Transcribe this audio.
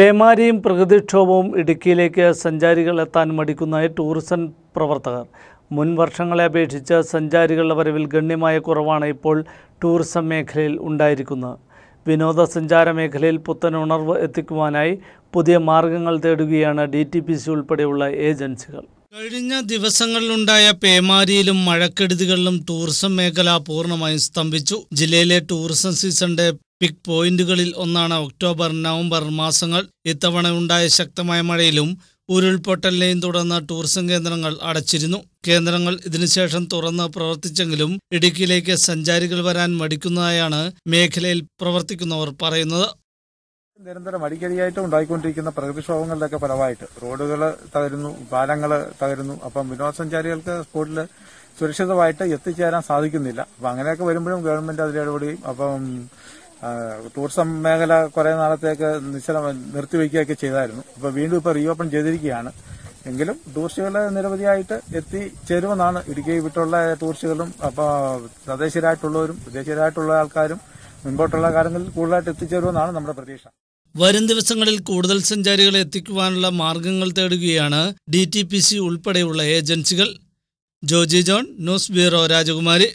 പേമാരിയും പ്രകൃതിക്ഷോഭവും ഇടുക്കിയിലേക്ക് സഞ്ചാരികൾ എത്താൻ മടിക്കുന്നതായി ടൂറിസം പ്രവർത്തകർ മുൻ വർഷങ്ങളെ അപേക്ഷിച്ച് സഞ്ചാരികളുടെ വരവിൽ ഗണ്യമായ കുറവാണ് ഇപ്പോൾ ടൂറിസം മേഖലയിൽ ഉണ്ടായിരിക്കുന്നത് വിനോദസഞ്ചാര മേഖലയിൽ പുത്തൻ ഉണർവ് എത്തിക്കുവാനായി പുതിയ മാർഗങ്ങൾ തേടുകയാണ് ഡി ടി പി സി ഉൾപ്പെടെയുള്ള ഏജൻസികൾ കഴിഞ്ഞ ദിവസങ്ങളിലുണ്ടായ പേമാരിയിലും മഴക്കെടുതികളിലും ടൂറിസം മേഖല പൂർണ്ണമായും സ്തംഭിച്ചു ജില്ലയിലെ ടൂറിസം സീസണിന്റെ പിക് പോയിന്റുകളിൽ ഒന്നാണ് ഒക്ടോബർ നവംബർ മാസങ്ങൾ ഇത്തവണ ഉണ്ടായ ശക്തമായ മഴയിലും ഉരുൾപൊട്ടലിനെയും തുടർന്ന് ടൂറിസം കേന്ദ്രങ്ങൾ അടച്ചിരുന്നു കേന്ദ്രങ്ങൾ ഇതിനുശേഷം തുറന്ന് പ്രവർത്തിച്ചെങ്കിലും ഇടുക്കിയിലേക്ക് സഞ്ചാരികൾ വരാൻ മടിക്കുന്നതായാണ് മേഖലയിൽ പ്രവർത്തിക്കുന്നവർ പറയുന്നത് നിരന്തരം അടിക്കടിയായിട്ട് ഉണ്ടായിക്കൊണ്ടിരിക്കുന്ന പ്രകൃതിക്ഷോഭങ്ങളിലൊക്കെ ഫലമായിട്ട് റോഡുകൾ തകരുന്നു പാലങ്ങൾ തകരുന്നു അപ്പം വിനോദസഞ്ചാരികൾക്ക് സ്പോട്ടിൽ സുരക്ഷിതമായിട്ട് എത്തിച്ചേരാൻ സാധിക്കുന്നില്ല അപ്പം അങ്ങനെയൊക്കെ വരുമ്പോഴും ഗവൺമെന്റ് അതിലിടപെടുകയും അപ്പം ടൂറിസം മേഖല കുറെ നാളത്തേക്ക് നിശ്ചലം നിർത്തിവെക്കുകയൊക്കെ ചെയ്തായിരുന്നു ഇപ്പോൾ വീണ്ടും ഇപ്പൊ റീഓപ്പൺ ചെയ്തിരിക്കുകയാണ് എങ്കിലും ടൂറിസ്റ്റുകൾ നിരവധിയായിട്ട് എത്തി ചേരുമെന്നാണ് ഇടുക്കി വിട്ടുള്ള ടൂറിസ്റ്റുകളും അപ്പോൾ തദ്ദേശീയരായിട്ടുള്ളവരും വിദേശീയരായിട്ടുള്ള ആൾക്കാരും മുൻപോട്ടുള്ള കാര്യങ്ങളിൽ കൂടുതലായിട്ട് എത്തിച്ചേരുമെന്നാണ് നമ്മുടെ പ്രതീക്ഷ വരും ദിവസങ്ങളിൽ കൂടുതൽ സഞ്ചാരികളെ എത്തിക്കുവാനുള്ള മാർഗങ്ങൾ തേടുകയാണ് ഡി ടി പി സി ഉൾപ്പെടെയുള്ള ഏജൻസികൾ ജോജി ജോൺ ന്യൂസ് ബ്യൂറോ രാജകുമാരി